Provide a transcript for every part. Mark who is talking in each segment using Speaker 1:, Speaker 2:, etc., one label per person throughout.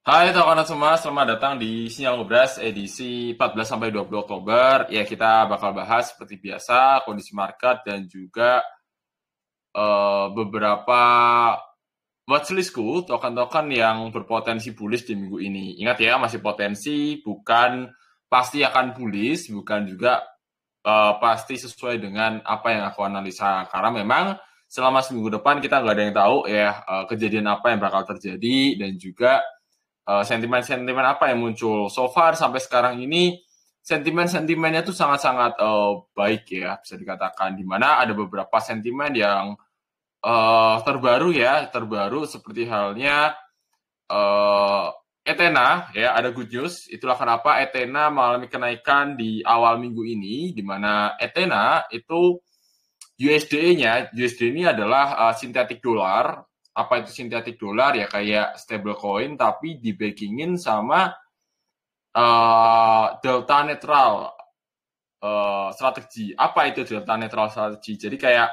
Speaker 1: Hai teman-teman semua, selamat datang di Sinyal Ngobras edisi 14 sampai 20 Oktober. Ya, kita bakal bahas seperti biasa kondisi market dan juga uh, beberapa watchlistku, token-token yang berpotensi bullish di minggu ini. Ingat ya, masih potensi, bukan pasti akan bullish, bukan juga uh, pasti sesuai dengan apa yang aku analisa. Karena memang selama seminggu depan kita nggak ada yang tahu ya uh, kejadian apa yang bakal terjadi dan juga Eh, sentimen-sentimen apa yang muncul so far sampai sekarang ini sentimen-sentimennya tuh sangat-sangat uh, baik ya bisa dikatakan di mana ada beberapa sentimen yang uh, terbaru ya terbaru seperti halnya uh, Etena ya ada good news itulah kenapa Etena mengalami kenaikan di awal minggu ini di mana Etena itu USD-nya USD ini adalah uh, sintetik dolar apa itu sintetik dolar ya kayak stablecoin tapi backingin sama uh, delta netral uh, strategi. Apa itu delta netral strategi? Jadi kayak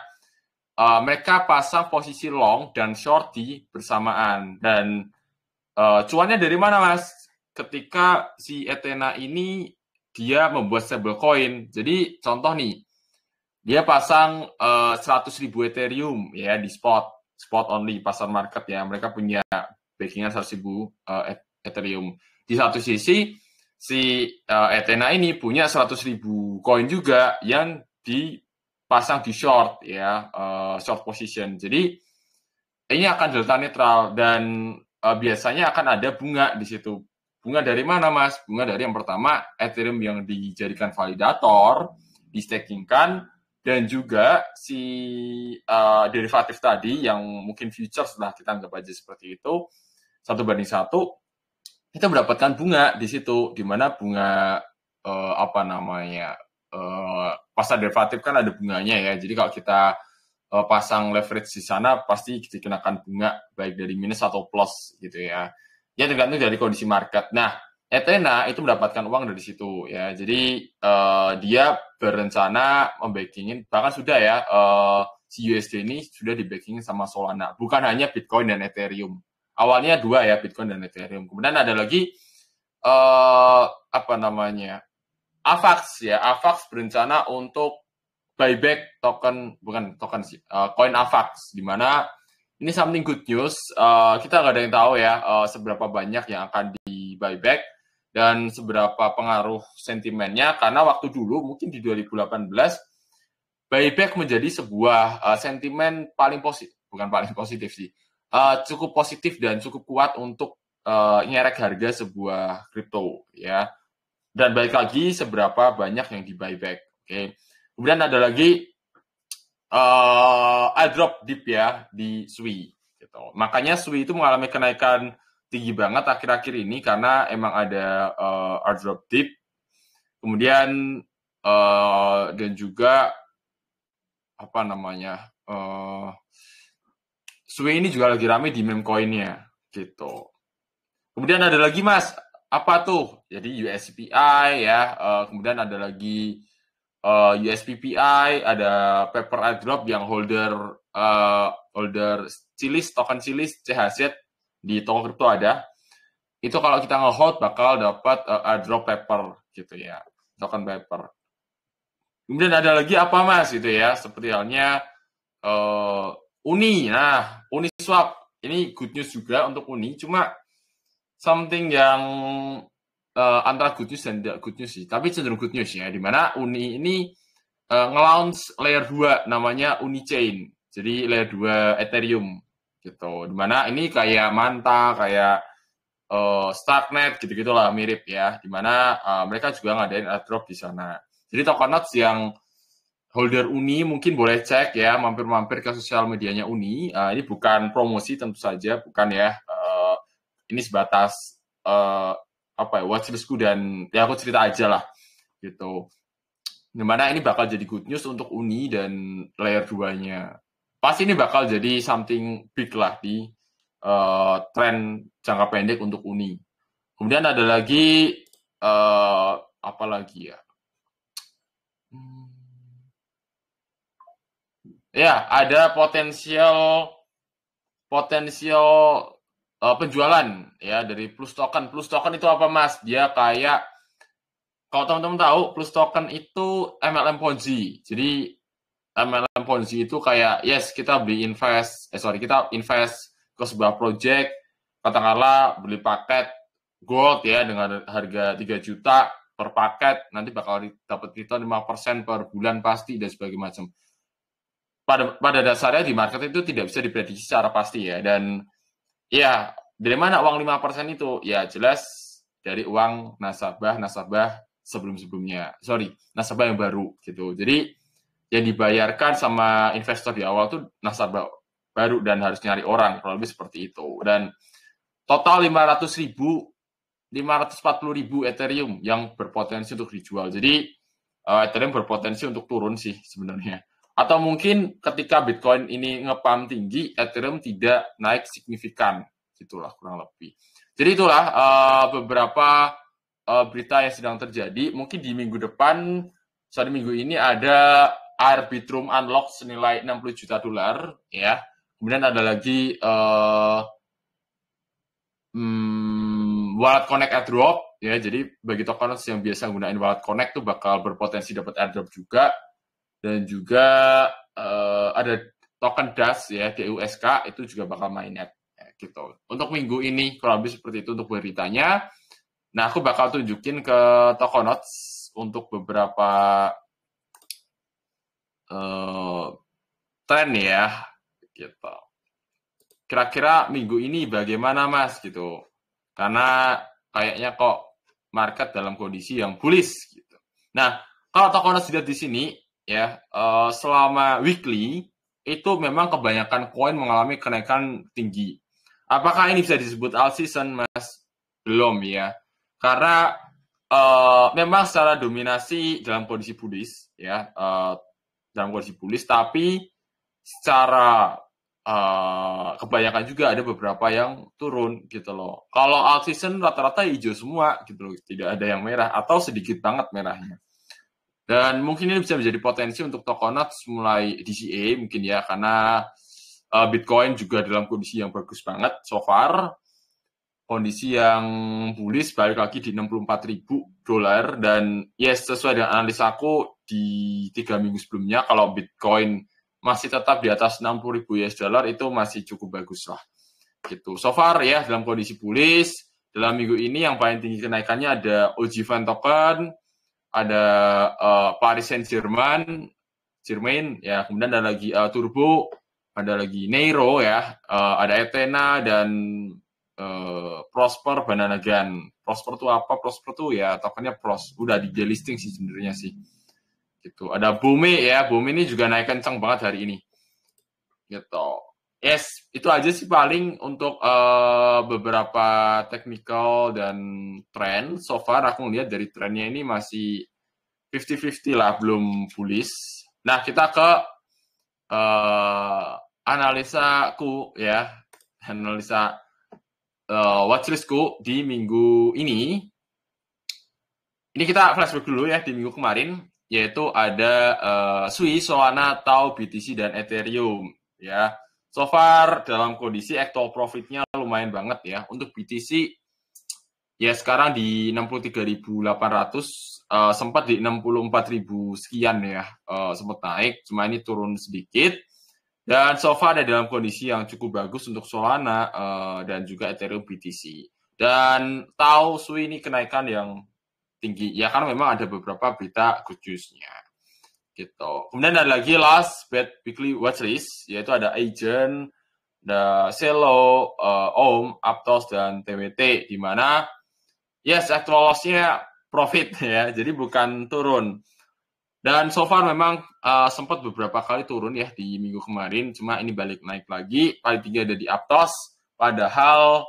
Speaker 1: uh, mereka pasang posisi long dan shorty bersamaan dan uh, cuannya dari mana mas? Ketika si Etena ini dia membuat stablecoin. Jadi contoh nih, dia pasang uh, 100 ribu Ethereum ya di spot spot only pasar market ya mereka punya backingan 100 ribu uh, eh, Ethereum di satu sisi si uh, eh, Ethena ini punya 100 ribu koin juga yang dipasang di short ya uh, short position jadi ini akan delta netral dan uh, biasanya akan ada bunga di situ bunga dari mana mas bunga dari yang pertama Ethereum yang dijadikan validator di stakingkan dan juga si uh, derivatif tadi yang mungkin future setelah kita anggap aja seperti itu satu banding satu kita mendapatkan bunga di situ di mana bunga uh, apa namanya uh, pasar derivatif kan ada bunganya ya jadi kalau kita uh, pasang leverage di sana pasti dikenakan bunga baik dari minus atau plus gitu ya ya tergantung dari kondisi market nah Athena itu mendapatkan uang dari situ ya. Jadi uh, dia berencana membackingin bahkan sudah ya uh, si USD ini sudah dibakingin sama Solana. Bukan hanya Bitcoin dan Ethereum. Awalnya dua ya Bitcoin dan Ethereum. Kemudian ada lagi uh, apa namanya Avax ya. Avax berencana untuk buyback token bukan token sih uh, Avax di mana ini something good news. Uh, kita nggak ada yang tahu ya uh, seberapa banyak yang akan di buyback dan seberapa pengaruh sentimennya karena waktu dulu mungkin di 2018 buyback menjadi sebuah uh, sentimen paling positif bukan paling positif sih uh, cukup positif dan cukup kuat untuk uh, eh, nyerek harga sebuah kripto ya dan balik lagi seberapa banyak yang di buyback oke okay. kemudian ada lagi uh, airdrop deep ya di SWI gitu makanya SWI itu mengalami kenaikan tinggi banget akhir-akhir ini karena emang ada uh, eh, airdrop tip kemudian uh, dan juga apa namanya uh, eh, Sui ini juga lagi rame di meme coinnya gitu kemudian ada lagi mas apa tuh jadi USPI ya uh, kemudian ada lagi uh, USPPI ada paper airdrop yang holder uh, holder Cilis token Cilis CHZ di toko kripto ada. Itu kalau kita ngehold bakal dapat uh, eh, airdrop paper gitu ya, token paper. Kemudian ada lagi apa mas gitu ya, seperti halnya uh, Uni. Nah, Uni Swap ini good news juga untuk Uni, cuma something yang uh, antara good news dan tidak good news sih, tapi cenderung good news ya, dimana Uni ini uh, nge layer 2 namanya uni chain Jadi layer 2 Ethereum gitu dimana ini kayak manta kayak uh, Starknet gitu gitu lah mirip ya dimana uh, eh, mereka juga ngadain airdrop di sana jadi notes yang holder Uni mungkin boleh cek ya mampir-mampir ke sosial medianya Uni uh, ini bukan promosi tentu saja bukan ya uh, ini sebatas uh, apa ya watchlistku dan ya aku cerita aja lah gitu dimana ini bakal jadi good news untuk Uni dan layer 2-nya pasti ini bakal jadi something big lah di uh, eh, tren jangka pendek untuk Uni. Kemudian ada lagi uh, apa lagi ya? Hmm. Ya, ada potensial potensial uh, penjualan ya dari plus token. Plus token itu apa, Mas? Dia kayak kalau teman-teman tahu, plus token itu MLM Ponzi. Jadi MLM Ponzi itu kayak yes kita beli invest, eh sorry kita invest ke sebuah project, katakanlah beli paket gold ya dengan harga 3 juta per paket, nanti bakal dapat return 5% per bulan pasti dan sebagainya macam. Pada, pada dasarnya di market itu tidak bisa diprediksi secara pasti ya dan ya dari mana uang 5% itu? Ya jelas dari uang nasabah-nasabah sebelum-sebelumnya. Sorry, nasabah yang baru gitu. Jadi yang dibayarkan sama investor di awal tuh nasabah baru dan harus nyari orang kurang lebih seperti itu dan total 500 ribu 540 ribu Ethereum yang berpotensi untuk dijual jadi uh, Ethereum berpotensi untuk turun sih sebenarnya atau mungkin ketika Bitcoin ini ngepam tinggi Ethereum tidak naik signifikan gitulah kurang lebih jadi itulah uh, beberapa uh, berita yang sedang terjadi mungkin di minggu depan sore minggu ini ada Arbitrum Unlock senilai 60 juta dolar ya. Kemudian ada lagi uh, hmm, Wallet Connect airdrop ya. Jadi bagi tokeners yang biasa gunain Wallet Connect tuh bakal berpotensi dapat airdrop juga. Dan juga uh, ada token DAS ya DUSK itu juga bakal mainnet ya, gitu. Untuk minggu ini kurang lebih seperti itu untuk beritanya. Nah, aku bakal tunjukin ke Tokonots untuk beberapa uh, tren ya gitu. Kira-kira minggu ini bagaimana Mas gitu? Karena kayaknya kok market dalam kondisi yang bullish gitu. Nah, kalau toko dilihat di sini ya uh, selama weekly itu memang kebanyakan koin mengalami kenaikan tinggi. Apakah ini bisa disebut all season Mas? Belum ya. Karena uh, memang secara dominasi dalam kondisi bullish ya uh, dalam kondisi bullish, tapi secara uh, kebanyakan juga ada beberapa yang turun gitu loh. Kalau alt season rata-rata hijau semua gitu loh, tidak ada yang merah atau sedikit banget merahnya. Dan mungkin ini bisa menjadi potensi untuk tokonat mulai DCA mungkin ya, karena eh, Bitcoin juga dalam kondisi yang bagus banget so far. Kondisi yang bullish balik lagi di 64.000 dolar dan yes sesuai dengan analis aku di tiga minggu sebelumnya kalau Bitcoin masih tetap di atas ribu US dollar itu masih cukup bagus lah gitu. So far ya dalam kondisi bullish dalam minggu ini yang paling tinggi kenaikannya ada Ojivan token, ada uh, Paris Saint Germain, Germain ya kemudian ada lagi uh, Turbo, ada lagi Nero ya, uh, ada Etena dan uh, Prosper Banana Gun. Prosper tuh apa? Prosper tuh ya tokennya Pros, udah di delisting sih sebenarnya sih gitu. Ada Bumi ya, Bumi ini juga naik kencang banget hari ini. Gitu. Yes, itu aja sih paling untuk uh, beberapa technical dan trend. So far aku lihat dari trennya ini masih 50-50 lah, belum bullish. Nah, kita ke uh, eh, analisaku ya, analisa uh, eh, watchlistku di minggu ini. Ini kita flashback dulu ya di minggu kemarin yaitu ada uh, Sui, Solana, Tau, BTC dan Ethereum ya. So far dalam kondisi actual profitnya lumayan banget ya. Untuk BTC ya sekarang di 63.800 uh, eh, sempat di 64.000 sekian ya uh, sempat naik cuma ini turun sedikit dan so far ada dalam kondisi yang cukup bagus untuk Solana uh, dan juga Ethereum BTC dan tahu Sui ini kenaikan yang tinggi. Ya karena memang ada beberapa berita good news Gitu. Kemudian ada lagi last bad weekly watchlist, yaitu ada agent, ada Selo, uh, Om, Aptos, dan TWT, di mana yes, actual loss-nya profit ya, jadi bukan turun. Dan so far memang uh, sempat beberapa kali turun ya di minggu kemarin, cuma ini balik naik lagi, paling tinggi ada di Aptos, padahal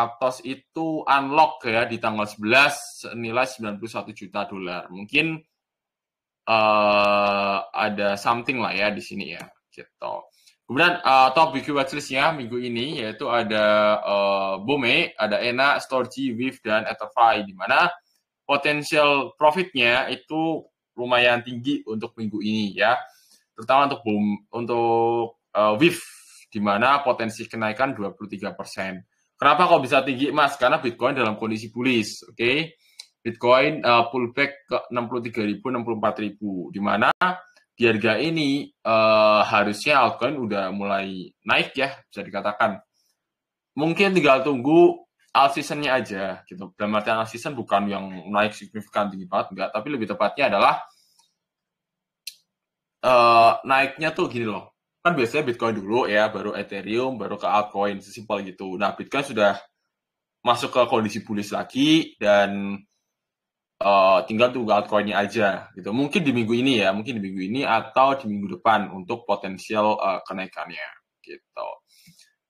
Speaker 1: Aptos itu unlock ya di tanggal 11 nilai 91 juta dolar. Mungkin uh, ada something lah ya di sini ya. Gitu. Kemudian uh, top BQ watchlist-nya minggu ini yaitu ada uh, Bome, ada Ena, Storgy, Wif, dan Etherfy di mana potensial profitnya itu lumayan tinggi untuk minggu ini ya. Terutama untuk untuk uh, Wif di mana potensi kenaikan 23 persen. Kenapa kok bisa tinggi emas? Karena Bitcoin dalam kondisi bullish, oke? Okay? Bitcoin uh, pullback ke 63.000, 64.000, di mana di harga ini uh, harusnya altcoin udah mulai naik ya, bisa dikatakan. Mungkin tinggal tunggu alt seasonnya aja gitu. Dalam artian alt season bukan yang naik signifikan tinggi banget, enggak. Tapi lebih tepatnya adalah uh, naiknya tuh gini loh, kan biasanya Bitcoin dulu ya, baru Ethereum, baru ke altcoin, sesimpel gitu. Nah, Bitcoin sudah masuk ke kondisi bullish lagi dan uh, tinggal tunggu altcoinnya aja gitu. Mungkin di minggu ini ya, mungkin di minggu ini atau di minggu depan untuk potensial uh, kenaikannya gitu.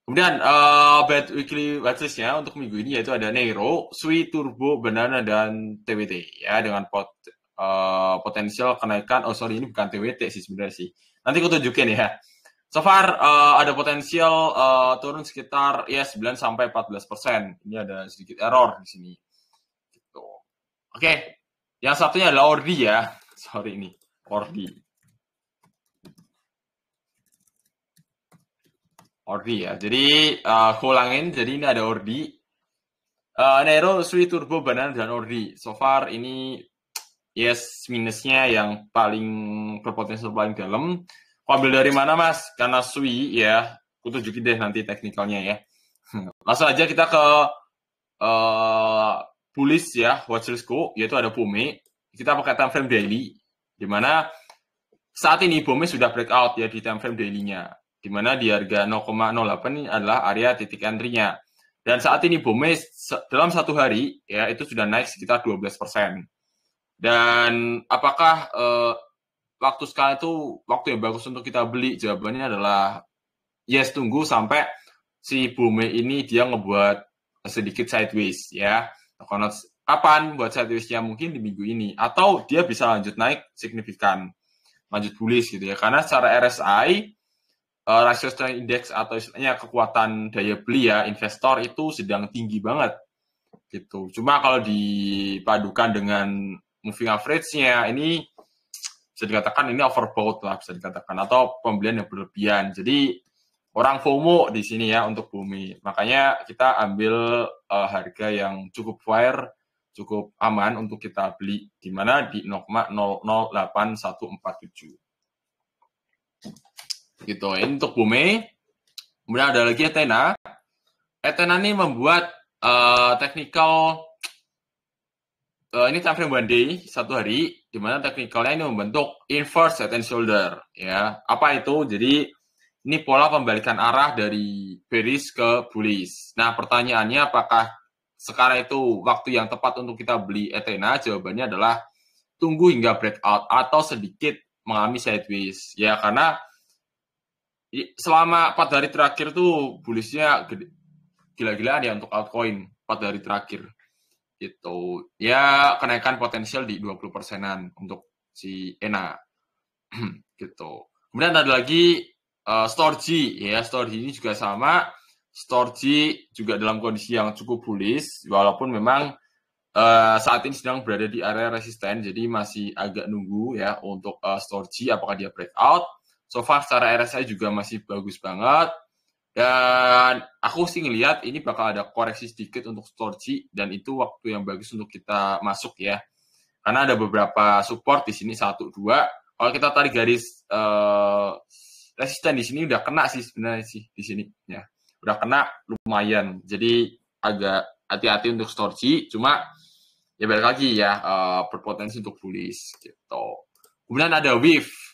Speaker 1: Kemudian uh, bad weekly watchlistnya untuk minggu ini yaitu ada Nero, Sui, Turbo, Banana dan TWT ya dengan pot uh, potensial kenaikan. Oh sorry ini bukan TWT sih sebenarnya sih. Nanti aku tunjukin ya. So far uh, ada potensial uh, turun sekitar ya 9 sampai 14 persen. Ini ada sedikit error di sini. Gitu. Oke, okay. yang satunya adalah Ordi ya. Sorry ini, Ordi. Ordi ya. Jadi uh, ulangin. Jadi ini ada Ordi. Uh, Nero, Sri, Turbo, Banana dan Ordi. So far ini yes minusnya yang paling berpotensi paling dalam Ambil dari mana mas? Karena Sui ya, aku tunjukin deh nanti teknikalnya ya. Langsung aja kita ke uh, eh, pulis ya, watchlistku, yaitu ada Pumi. Kita pakai time frame daily, dimana saat ini Pumi sudah breakout ya di time frame daily-nya. Dimana di harga 0,08 ini adalah area titik entry-nya. Dan saat ini Bome dalam satu hari ya itu sudah naik sekitar 12%. Dan apakah uh, waktu sekarang itu waktu yang bagus untuk kita beli? Jawabannya adalah yes, tunggu sampai si bumi ini dia ngebuat sedikit sideways ya. Konot kapan buat sidewaysnya mungkin di minggu ini atau dia bisa lanjut naik signifikan lanjut bullish gitu ya karena secara RSI uh, eh, rasio strength index atau istilahnya kekuatan daya beli ya investor itu sedang tinggi banget gitu cuma kalau dipadukan dengan moving average-nya ini bisa dikatakan ini overbought lah bisa dikatakan atau pembelian yang berlebihan. Jadi orang FOMO di sini ya untuk bumi. Makanya kita ambil uh, harga yang cukup fair, cukup aman untuk kita beli di mana di 0,08147. Gitu. Ini untuk bumi. Kemudian ada lagi Etena. Etena ini membuat uh, technical uh, ini time frame one day satu hari di mana teknikalnya ini membentuk inverse head and shoulder ya apa itu jadi ini pola pembalikan arah dari bearish ke bullish nah pertanyaannya apakah sekarang itu waktu yang tepat untuk kita beli Athena jawabannya adalah tunggu hingga breakout atau sedikit mengalami sideways ya karena selama empat hari terakhir tuh bullishnya gila-gilaan ya untuk altcoin empat hari terakhir gitu ya kenaikan potensial di 20 persenan untuk si Ena gitu. Kemudian ada lagi uh, eh, Storji ya Storji ini juga sama Storji juga dalam kondisi yang cukup bullish walaupun memang uh, saat ini sedang berada di area resisten jadi masih agak nunggu ya untuk uh, eh, Storji apakah dia breakout. So far secara RSI juga masih bagus banget. Dan aku sih ngelihat ini bakal ada koreksi sedikit untuk Storchi dan itu waktu yang bagus untuk kita masuk ya. Karena ada beberapa support di sini satu dua. Kalau kita tarik garis uh, resisten di sini udah kena sih sebenarnya sih di sini ya. Udah kena lumayan. Jadi agak hati-hati untuk Storchi. Cuma ya balik lagi ya uh, berpotensi untuk bullish gitu. Kemudian ada Wave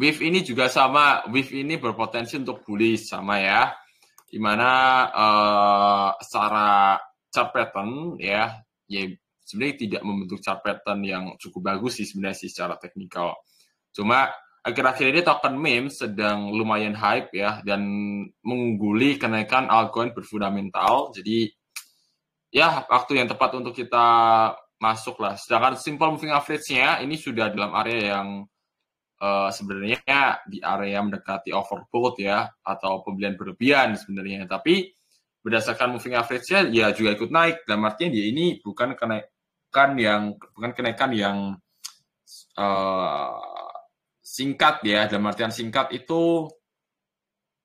Speaker 1: Wave ini juga sama, Wave ini berpotensi untuk bullish sama ya. Dimana uh, eh, secara chart pattern ya, ya sebenarnya tidak membentuk chart pattern yang cukup bagus sih sebenarnya sih secara teknikal. Cuma akhir-akhir ini token meme sedang lumayan hype ya dan mengungguli kenaikan altcoin berfundamental. Jadi ya waktu yang tepat untuk kita masuk lah. Sedangkan simple moving average-nya ini sudah dalam area yang uh, sebenarnya di area mendekati overbought ya atau pembelian berlebihan sebenarnya tapi berdasarkan moving average-nya ya juga ikut naik dan artinya dia ini bukan kenaikan yang bukan kenaikan yang uh, singkat ya dalam artian singkat itu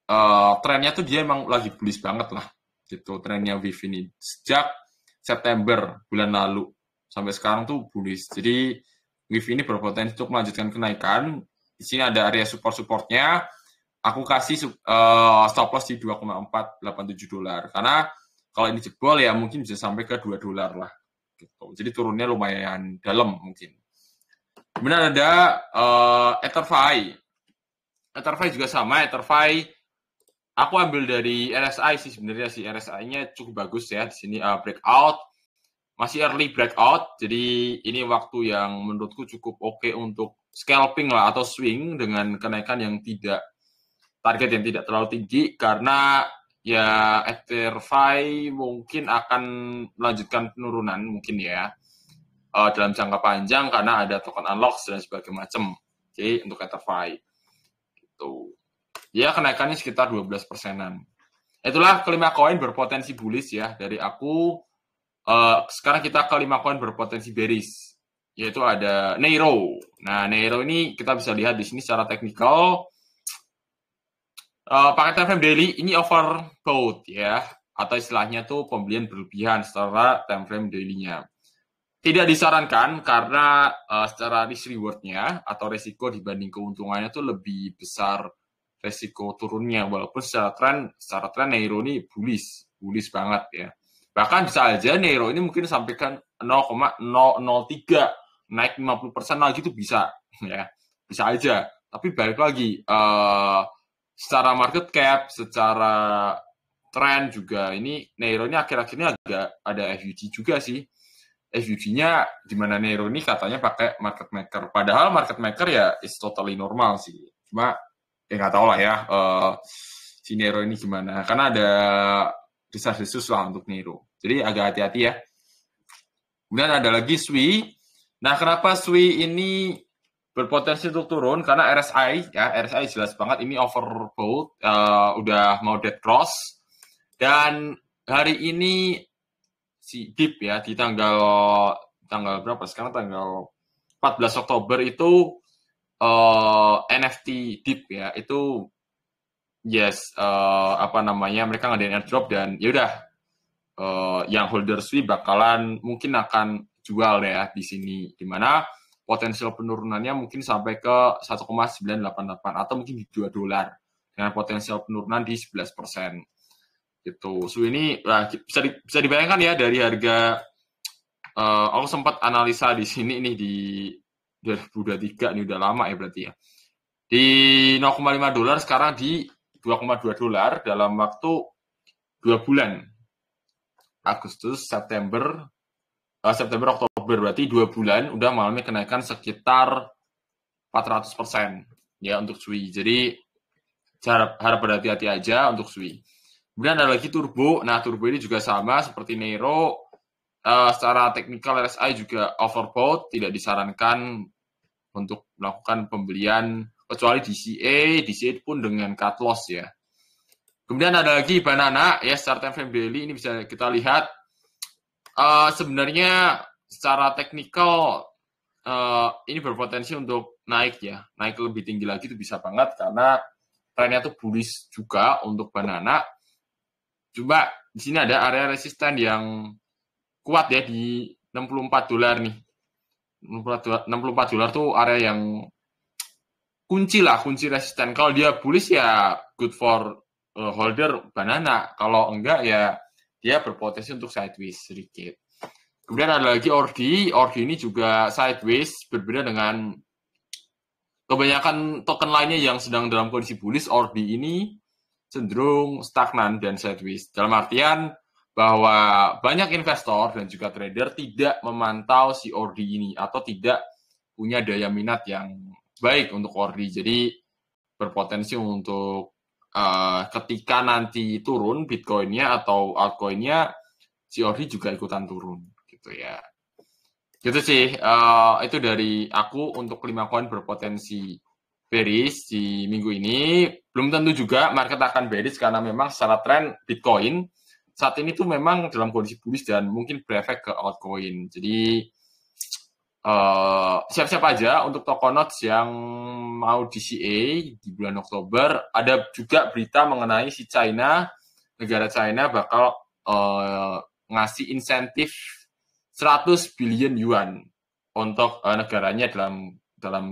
Speaker 1: uh, trennya tuh dia emang lagi bullish banget lah gitu trennya Viv ini sejak September bulan lalu sampai sekarang tuh bullish jadi WIF ini berpotensi untuk melanjutkan kenaikan. Di sini ada area support-supportnya. Aku kasih uh, stop loss di 2,487 dolar. Karena kalau ini jebol ya mungkin bisa sampai ke 2 dolar lah. Gitu. Jadi turunnya lumayan dalam mungkin. Kemudian ada uh, eh, Etherfi. Etherfi juga sama. Etherfi aku ambil dari RSI sih sebenarnya sih RSI-nya cukup bagus ya di sini uh, breakout masih early breakout, jadi ini waktu yang menurutku cukup oke okay untuk scalping lah atau swing dengan kenaikan yang tidak target yang tidak terlalu tinggi karena ya Etherfi mungkin akan melanjutkan penurunan mungkin ya uh, dalam jangka panjang karena ada token unlock dan sebagainya macam. Oke, okay, untuk Etherfi. Gitu. Ya kenaikannya sekitar 12 persenan. Itulah kelima koin berpotensi bullish ya dari aku Uh, sekarang kita ke lima koin berpotensi bearish, yaitu ada Nero. Nah, Nero ini kita bisa lihat di sini secara teknikal. Uh, eh, pakai time frame daily ini overbought ya, atau istilahnya tuh pembelian berlebihan secara time frame daily-nya. Tidak disarankan karena uh, secara risk reward-nya atau resiko dibanding keuntungannya tuh lebih besar resiko turunnya walaupun secara trend secara trend Neiro ini bullish, bullish banget ya. Bahkan bisa aja Nero ini mungkin sampaikan 0,003 naik 50% persen lagi itu bisa ya. Bisa aja. Tapi balik lagi uh, secara market cap, secara tren juga ini Nero ini akhir akhir ini agak ada FUG juga sih. FUG-nya di mana Nero ini katanya pakai market maker. Padahal market maker ya is totally normal sih. Cuma ya nggak tahu lah ya uh, si Nero ini gimana. Karena ada desas-desus lah untuk Nero. Jadi agak hati-hati ya. Kemudian ada lagi SWI. Nah, kenapa SWI ini berpotensi untuk turun? Karena RSI, ya RSI jelas banget ini overbought, uh, eh, udah mau dead cross. Dan hari ini si dip ya di tanggal tanggal berapa? Sekarang tanggal 14 Oktober itu uh, eh, NFT dip ya itu yes uh, apa namanya mereka ngadain airdrop dan yaudah uh, yang holders fee bakalan mungkin akan jual ya di sini di mana potensial penurunannya mungkin sampai ke 1,988 atau mungkin di 2 dolar dengan potensial penurunan di 11 persen gitu. So ini nah, bisa di, bisa dibayangkan ya dari harga uh, aku sempat analisa di sini nih di 2023 ini udah lama ya berarti ya. Di 0,5 dolar sekarang di 2,2 dolar dalam waktu dua bulan Agustus, September, uh, September, Oktober berarti dua bulan udah mengalami kenaikan sekitar 400 persen ya untuk Sui. Jadi harap, harap berhati-hati aja untuk Sui. Kemudian ada lagi Turbo. Nah Turbo ini juga sama seperti Nero. Uh, secara teknikal RSI juga overbought, tidak disarankan untuk melakukan pembelian kecuali DCA, DCA pun dengan cut loss ya. Kemudian ada lagi banana ya secara time frame daily ini bisa kita lihat uh, sebenarnya secara teknikal uh, ini berpotensi untuk naik ya naik lebih tinggi lagi itu bisa banget karena trennya tuh bullish juga untuk banana. Coba di sini ada area resisten yang kuat ya di 64 dolar nih. 64 dolar tuh area yang kunci lah kunci resisten. Kalau dia bullish ya good for Eh, holder banana. Kalau enggak ya dia berpotensi untuk sideways sedikit. Kemudian ada lagi Ordi. Ordi ini juga sideways berbeda dengan kebanyakan token lainnya yang sedang dalam kondisi bullish. Ordi ini cenderung stagnan dan sideways. Dalam artian bahwa banyak investor dan juga trader tidak memantau si Ordi ini atau tidak punya daya minat yang baik untuk Ordi. Jadi berpotensi untuk uh, ketika nanti turun Bitcoinnya atau altcoinnya COD juga ikutan turun gitu ya gitu sih uh, itu dari aku untuk lima koin berpotensi bearish di minggu ini belum tentu juga market akan bearish karena memang secara tren Bitcoin saat ini tuh memang dalam kondisi bullish dan mungkin berefek ke altcoin jadi Eh, siap-siap uh, aja untuk toko notes yang mau DCA di bulan Oktober. Ada juga berita mengenai si China, negara China bakal uh, ngasih insentif 100 billion yuan untuk uh, negaranya dalam dalam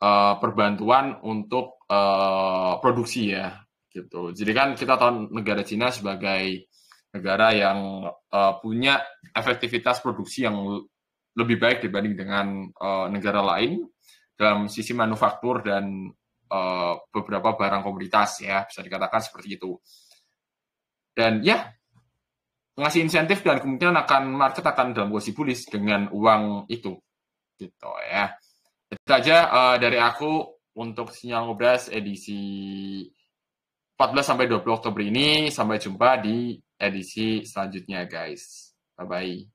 Speaker 1: uh, perbantuan untuk uh, produksi ya gitu. Jadi kan kita tahu negara China sebagai negara yang uh, punya efektivitas produksi yang lebih baik dibanding dengan uh, negara lain dalam sisi manufaktur dan uh, beberapa barang komoditas ya bisa dikatakan seperti itu dan ya ngasih insentif dan kemungkinan akan market akan dalam posisi bullish dengan uang itu gitu ya itu aja uh, dari aku untuk sinyal ngobras edisi 14 sampai 20 Oktober ini sampai jumpa di edisi selanjutnya guys bye bye